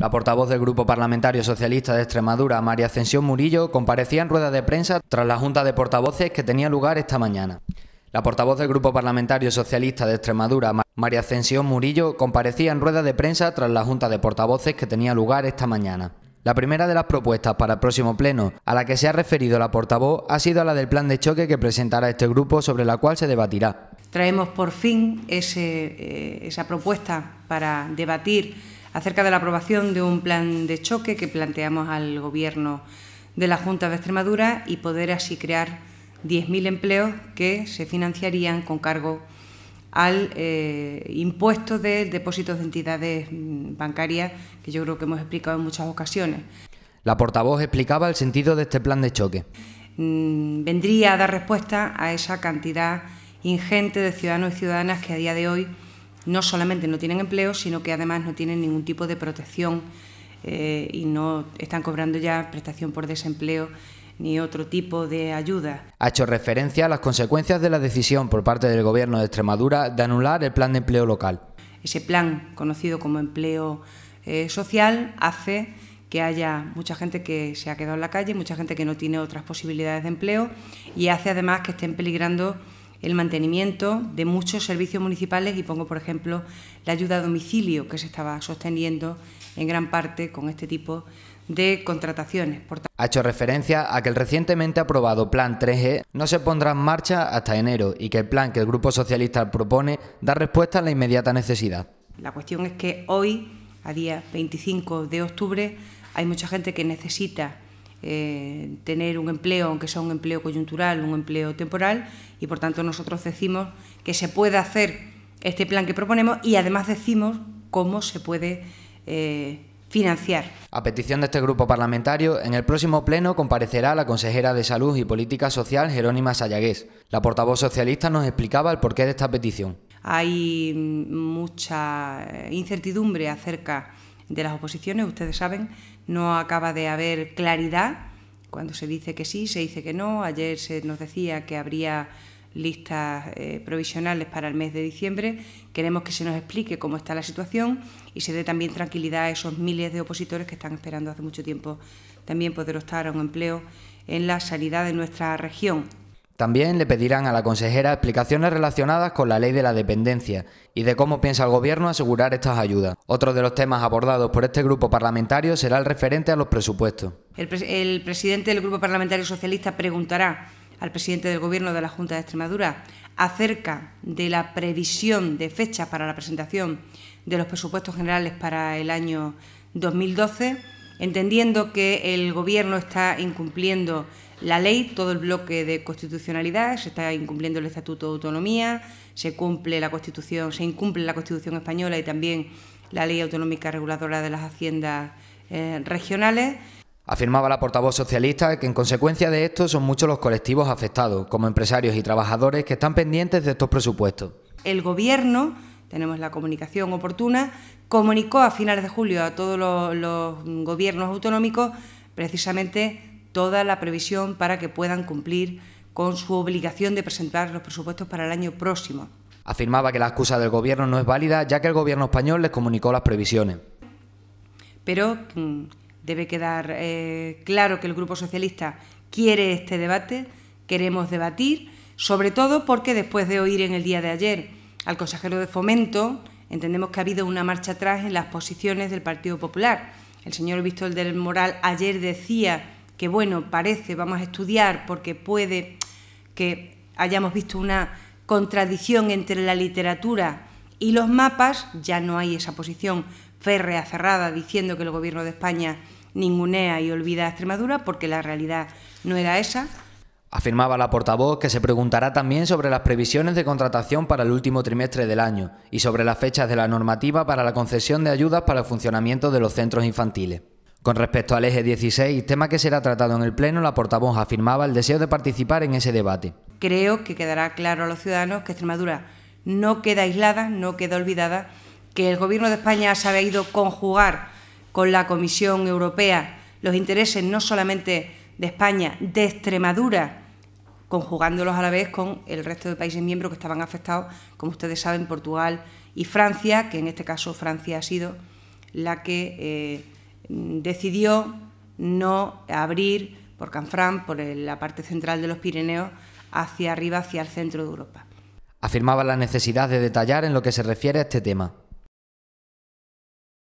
La portavoz del Grupo Parlamentario Socialista de Extremadura, María Ascensión Murillo, comparecía en rueda de prensa tras la Junta de Portavoces que tenía lugar esta mañana. La portavoz del Grupo Parlamentario Socialista de Extremadura, María Ascensión Murillo, comparecía en rueda de prensa tras la Junta de Portavoces que tenía lugar esta mañana. La primera de las propuestas para el próximo pleno a la que se ha referido la portavoz ha sido la del plan de choque que presentará este grupo sobre la cual se debatirá. Traemos por fin eh, esa propuesta para debatir acerca de la aprobación de un plan de choque que planteamos al Gobierno de la Junta de Extremadura y poder así crear 10.000 empleos que se financiarían con cargo al eh, impuesto de depósitos de entidades mm, bancarias, que yo creo que hemos explicado en muchas ocasiones. La portavoz explicaba el sentido de este plan de choque. Mm, vendría a dar respuesta a esa cantidad ingente de ciudadanos y ciudadanas que a día de hoy no solamente no tienen empleo, sino que además no tienen ningún tipo de protección eh, y no están cobrando ya prestación por desempleo ni otro tipo de ayuda. Ha hecho referencia a las consecuencias de la decisión por parte del Gobierno de Extremadura de anular el plan de empleo local. Ese plan, conocido como empleo eh, social, hace que haya mucha gente que se ha quedado en la calle, mucha gente que no tiene otras posibilidades de empleo y hace además que estén peligrando el mantenimiento de muchos servicios municipales y pongo, por ejemplo, la ayuda a domicilio que se estaba sosteniendo en gran parte con este tipo de contrataciones. Ha hecho referencia a que el recientemente aprobado Plan 3G e no se pondrá en marcha hasta enero y que el plan que el Grupo Socialista propone da respuesta a la inmediata necesidad. La cuestión es que hoy, a día 25 de octubre, hay mucha gente que necesita eh, tener un empleo, aunque sea un empleo coyuntural, un empleo temporal, y por tanto nosotros decimos que se puede hacer este plan que proponemos y además decimos cómo se puede eh, financiar. A petición de este grupo parlamentario, en el próximo pleno comparecerá la consejera de Salud y Política Social, Jerónima Sayagués. La portavoz socialista nos explicaba el porqué de esta petición. Hay mucha incertidumbre acerca de las oposiciones, ustedes saben no acaba de haber claridad. Cuando se dice que sí, se dice que no. Ayer se nos decía que habría listas eh, provisionales para el mes de diciembre. Queremos que se nos explique cómo está la situación y se dé también tranquilidad a esos miles de opositores que están esperando hace mucho tiempo también poder optar a un empleo en la sanidad de nuestra región. También le pedirán a la consejera explicaciones relacionadas con la ley de la dependencia y de cómo piensa el Gobierno asegurar estas ayudas. Otro de los temas abordados por este grupo parlamentario será el referente a los presupuestos. El, presidente del Grupo Parlamentario Socialista preguntará al presidente del Gobierno de la Junta de Extremadura acerca de la previsión de fecha para la presentación de los presupuestos generales para el año 2012, entendiendo que el Gobierno está incumpliendo la ley, todo el bloque de constitucionalidad, se está incumpliendo el Estatuto de Autonomía, se cumple la Constitución, se incumple la Constitución española y también la Ley Autonómica Reguladora de las Haciendas eh, Regionales. Afirmaba la portavoz socialista que en consecuencia de esto son muchos los colectivos afectados, como empresarios y trabajadores que están pendientes de estos presupuestos. El Gobierno, tenemos la comunicación oportuna, comunicó a finales de julio a todos los, los gobiernos autonómicos precisamente toda la previsión para que puedan cumplir con su obligación de presentar los presupuestos para el año próximo. Afirmaba que la excusa del Gobierno no es válida, ya que el Gobierno español les comunicó las previsiones. Pero mm, debe quedar eh, claro que el Grupo Socialista quiere este debate, queremos debatir, sobre todo porque después de oír en el día de ayer al consejero de Fomento, entendemos que ha habido una marcha atrás en las posiciones del Partido Popular. El señor Víctor del Moral ayer decía que bueno, parece, vamos a estudiar porque puede que hayamos visto una contradicción entre la literatura y los mapas, ya no hay esa posición férrea, cerrada, diciendo que el gobierno de España ningunea y olvida a Extremadura, porque la realidad no era esa. Afirmaba la portavoz que se preguntará también sobre las previsiones de contratación para el último trimestre del año y sobre las fechas de la normativa para la concesión de ayudas para el funcionamiento de los centros infantiles. Con respecto al eje 16, tema que será tratado en el Pleno, la portavoz afirmaba el deseo de participar en ese debate. Creo que quedará claro a los ciudadanos que Extremadura no queda aislada, no queda olvidada, que el Gobierno de España ha sabido conjugar con la Comisión Europea los intereses no solamente de España, de Extremadura, conjugándolos a la vez con el resto de países miembros que estaban afectados, como ustedes saben, Portugal y Francia, que en este caso Francia ha sido la que... Eh, Mm, decidió no abrir por Canfrán, por la parte central de los Pirineos, hacia arriba, hacia el centro de Europa. Afirmaba la necesidad de detallar en lo que se refiere a este tema.